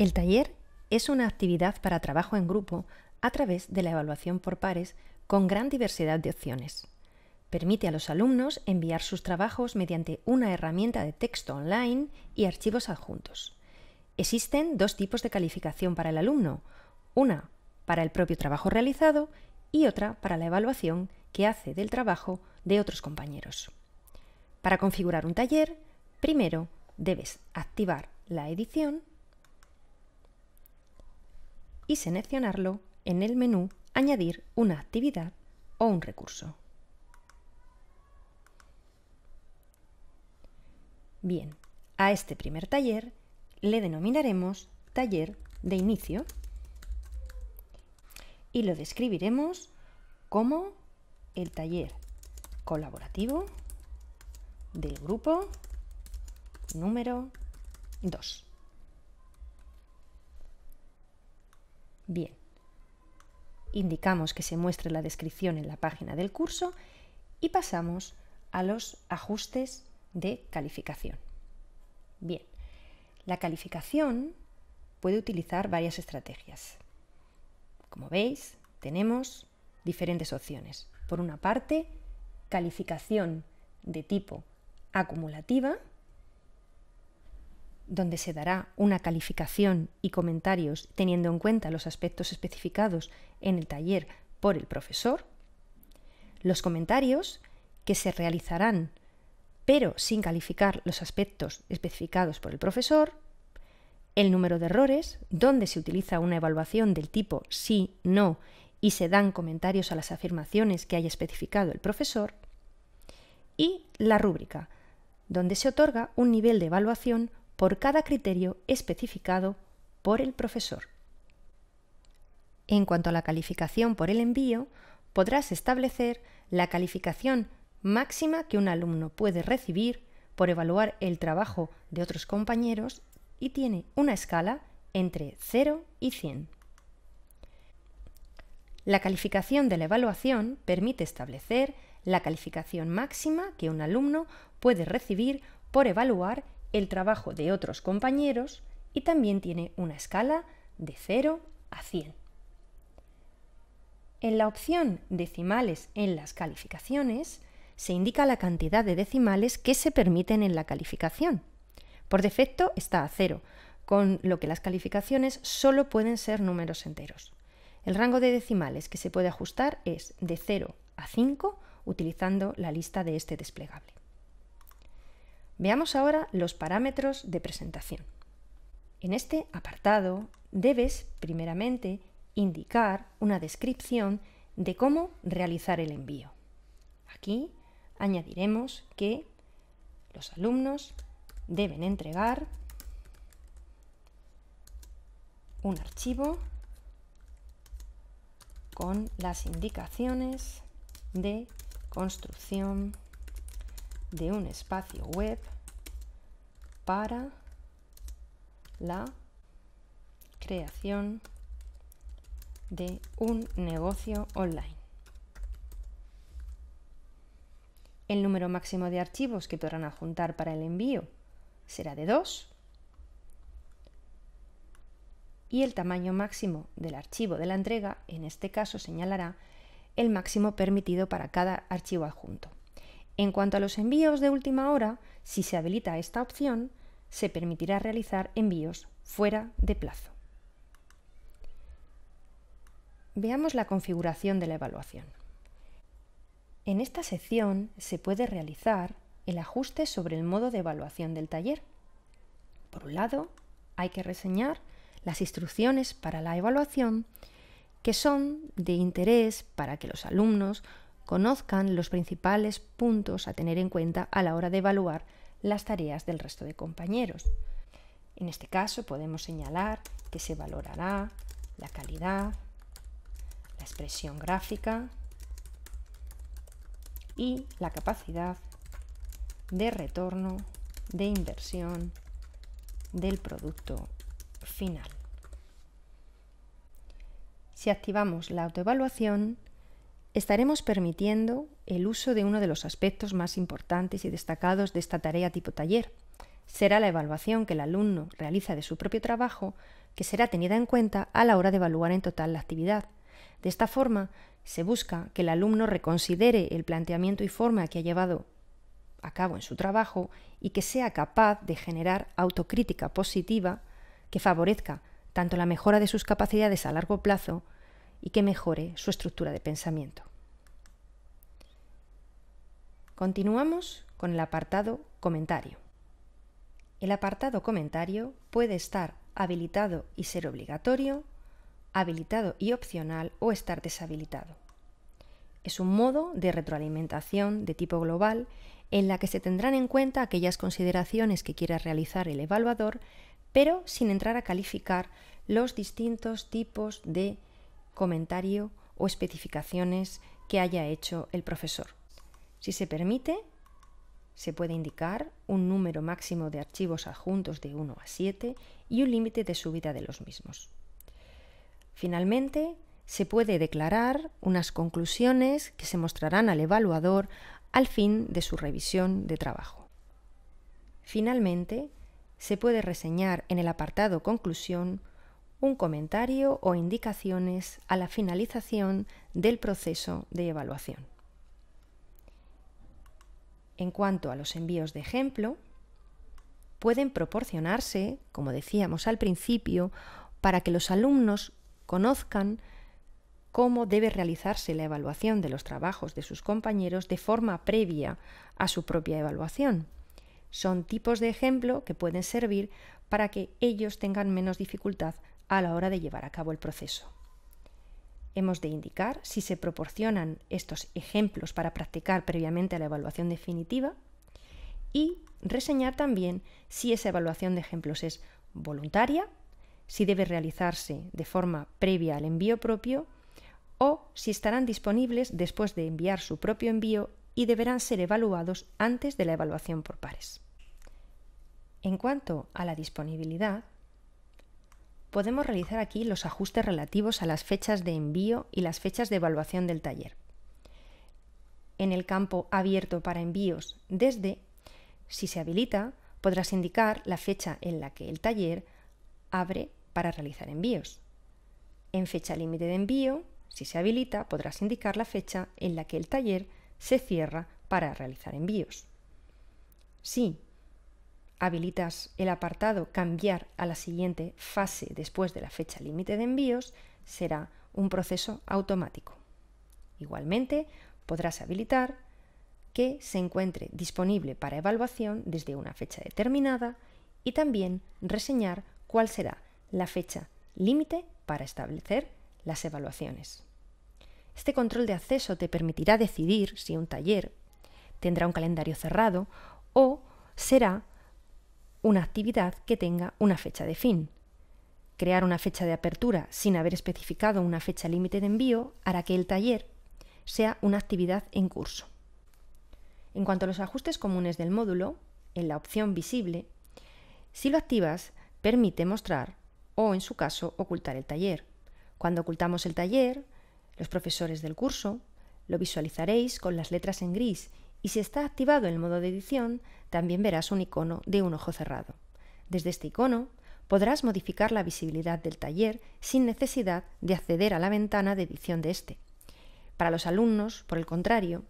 El taller es una actividad para trabajo en grupo a través de la evaluación por pares con gran diversidad de opciones. Permite a los alumnos enviar sus trabajos mediante una herramienta de texto online y archivos adjuntos. Existen dos tipos de calificación para el alumno, una para el propio trabajo realizado y otra para la evaluación que hace del trabajo de otros compañeros. Para configurar un taller, primero debes activar la edición y seleccionarlo en el menú Añadir una actividad o un recurso. Bien, a este primer taller le denominaremos taller de inicio y lo describiremos como el taller colaborativo del grupo número 2. Bien. Indicamos que se muestre la descripción en la página del curso y pasamos a los ajustes de calificación. Bien, la calificación puede utilizar varias estrategias. Como veis, tenemos diferentes opciones. Por una parte, calificación de tipo acumulativa, donde se dará una calificación y comentarios teniendo en cuenta los aspectos especificados en el taller por el profesor, los comentarios que se realizarán pero sin calificar los aspectos especificados por el profesor, el número de errores, donde se utiliza una evaluación del tipo sí, no y se dan comentarios a las afirmaciones que haya especificado el profesor, y la rúbrica, donde se otorga un nivel de evaluación por cada criterio especificado por el profesor. En cuanto a la calificación por el envío, podrás establecer la calificación máxima que un alumno puede recibir por evaluar el trabajo de otros compañeros y tiene una escala entre 0 y 100. La calificación de la evaluación permite establecer la calificación máxima que un alumno puede recibir por evaluar el trabajo de otros compañeros y también tiene una escala de 0 a 100. En la opción decimales en las calificaciones se indica la cantidad de decimales que se permiten en la calificación. Por defecto está a 0, con lo que las calificaciones solo pueden ser números enteros. El rango de decimales que se puede ajustar es de 0 a 5 utilizando la lista de este desplegable. Veamos ahora los parámetros de presentación. En este apartado debes, primeramente, indicar una descripción de cómo realizar el envío. Aquí añadiremos que los alumnos deben entregar un archivo con las indicaciones de construcción de un espacio web para la creación de un negocio online. El número máximo de archivos que podrán adjuntar para el envío será de 2 y el tamaño máximo del archivo de la entrega, en este caso, señalará el máximo permitido para cada archivo adjunto. En cuanto a los envíos de última hora, si se habilita esta opción, se permitirá realizar envíos fuera de plazo. Veamos la configuración de la evaluación. En esta sección se puede realizar el ajuste sobre el modo de evaluación del taller. Por un lado, hay que reseñar las instrucciones para la evaluación que son de interés para que los alumnos conozcan los principales puntos a tener en cuenta a la hora de evaluar las tareas del resto de compañeros. En este caso podemos señalar que se valorará la calidad, la expresión gráfica y la capacidad de retorno, de inversión del producto final. Si activamos la autoevaluación, estaremos permitiendo el uso de uno de los aspectos más importantes y destacados de esta tarea tipo taller. Será la evaluación que el alumno realiza de su propio trabajo que será tenida en cuenta a la hora de evaluar en total la actividad. De esta forma, se busca que el alumno reconsidere el planteamiento y forma que ha llevado a cabo en su trabajo y que sea capaz de generar autocrítica positiva que favorezca tanto la mejora de sus capacidades a largo plazo y que mejore su estructura de pensamiento. Continuamos con el apartado comentario. El apartado comentario puede estar habilitado y ser obligatorio, habilitado y opcional o estar deshabilitado. Es un modo de retroalimentación de tipo global en la que se tendrán en cuenta aquellas consideraciones que quiera realizar el evaluador, pero sin entrar a calificar los distintos tipos de comentario o especificaciones que haya hecho el profesor. Si se permite, se puede indicar un número máximo de archivos adjuntos de 1 a 7 y un límite de subida de los mismos. Finalmente, se puede declarar unas conclusiones que se mostrarán al evaluador al fin de su revisión de trabajo. Finalmente, se puede reseñar en el apartado conclusión un comentario o indicaciones a la finalización del proceso de evaluación. En cuanto a los envíos de ejemplo, pueden proporcionarse, como decíamos al principio, para que los alumnos conozcan cómo debe realizarse la evaluación de los trabajos de sus compañeros de forma previa a su propia evaluación. Son tipos de ejemplo que pueden servir para que ellos tengan menos dificultad a la hora de llevar a cabo el proceso. Hemos de indicar si se proporcionan estos ejemplos para practicar previamente a la evaluación definitiva y reseñar también si esa evaluación de ejemplos es voluntaria, si debe realizarse de forma previa al envío propio o si estarán disponibles después de enviar su propio envío y deberán ser evaluados antes de la evaluación por pares. En cuanto a la disponibilidad, podemos realizar aquí los ajustes relativos a las fechas de envío y las fechas de evaluación del taller. En el campo abierto para envíos desde, si se habilita, podrás indicar la fecha en la que el taller abre para realizar envíos. En fecha límite de envío, si se habilita, podrás indicar la fecha en la que el taller se cierra para realizar envíos habilitas el apartado Cambiar a la siguiente fase después de la fecha límite de envíos, será un proceso automático. Igualmente, podrás habilitar que se encuentre disponible para evaluación desde una fecha determinada y también reseñar cuál será la fecha límite para establecer las evaluaciones. Este control de acceso te permitirá decidir si un taller tendrá un calendario cerrado o será una actividad que tenga una fecha de fin. Crear una fecha de apertura sin haber especificado una fecha límite de envío hará que el taller sea una actividad en curso. En cuanto a los ajustes comunes del módulo, en la opción visible, si lo activas, permite mostrar o, en su caso, ocultar el taller. Cuando ocultamos el taller, los profesores del curso, lo visualizaréis con las letras en gris y si está activado el modo de edición, también verás un icono de un ojo cerrado. Desde este icono podrás modificar la visibilidad del taller sin necesidad de acceder a la ventana de edición de este. Para los alumnos, por el contrario,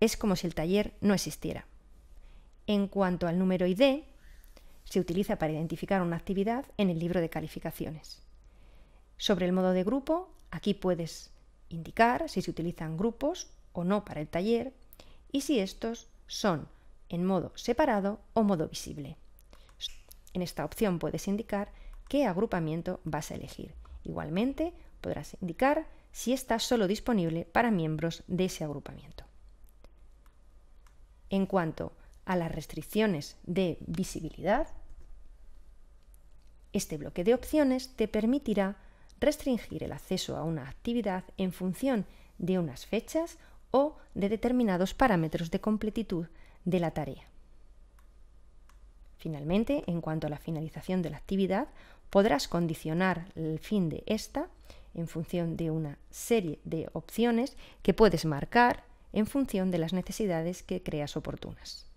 es como si el taller no existiera. En cuanto al número ID, se utiliza para identificar una actividad en el libro de calificaciones. Sobre el modo de grupo, aquí puedes indicar si se utilizan grupos o no para el taller y si estos son en modo separado o modo visible. En esta opción puedes indicar qué agrupamiento vas a elegir. Igualmente, podrás indicar si está solo disponible para miembros de ese agrupamiento. En cuanto a las restricciones de visibilidad, este bloque de opciones te permitirá restringir el acceso a una actividad en función de unas fechas o de determinados parámetros de completitud de la tarea. Finalmente, en cuanto a la finalización de la actividad, podrás condicionar el fin de esta en función de una serie de opciones que puedes marcar en función de las necesidades que creas oportunas.